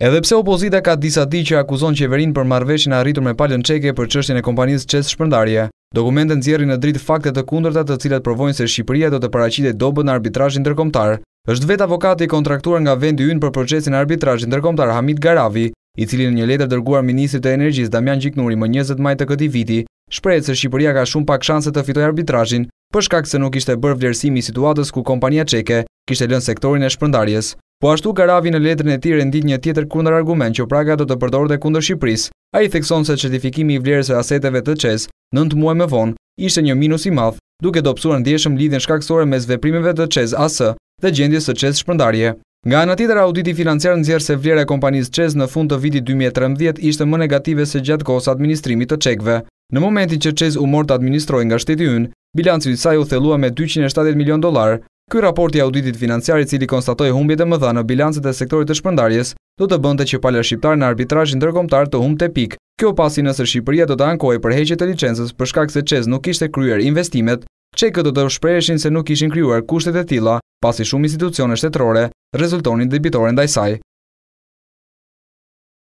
Edhe pse opozita ka disa di që akuzon qeverin për marveshin arritur me palën qeke për qështjën e kompanisë qesë shpërndarje, dokumentën zjeri në dritë fakte të kundërta të cilat provojnë se Shqipëria do të paracite dobën në arbitrajin tërkomtar, është vetë avokati kontraktuar nga vendi yn për procesin arbitrajin tërkomtar Hamid Garavi, i cili në një letër dërguar Ministrit të Energjis Damian Gjiknuri më 20 majtë të këti viti, shprejtë se Shqipëria ka shumë pak shanse të fitoj arbitrajin, shkak se nuk ishte bërë vlerësimi situatës ku kompania qeke kishte lënë sektorin e shpërndarjes. Po ashtu Karavi në letrën e tij rendit një tjetër kundërargument që Praga do të përdorë dhe kundër Shqipëris. Ai thekson se certifikimi i vlerës së aseteve të ÇES 9 muaj më vonë ishte një minus i madh, duke dobësuar ndjeshëm lidhjen shkaksore mes veprimeve të ÇES AS dhe gjendjes së ÇES shpërndarje. Nga ana tjetër auditi financiar nxjerr se vlera e kompanisë ÇES në fund të vitit 2013 ishte më negative se gjatë kohës administrimit të çekëve. Në momentin që ÇES u mor të administrojë nga shteti ynë, bilanci i saj u thellua me 270 milion dollar, Ky raport i auditit financiar i cili konstatoj humbjet e mëdha në bilancet e sektorit të shpërndarjes, do të bënte që pala shqiptar në arbitrazh ndërkombëtar të të pikë. Kjo pasi nëse Shqipëria do të ankohej për heqet e licencës për shkak se çez nuk kishte kryer investimet, çelë këtë do të shprejeshin se nuk ishin krijuar kushtet e tilla, pasi shumë institucione shtetërore rezultonin debitore ndaj saj.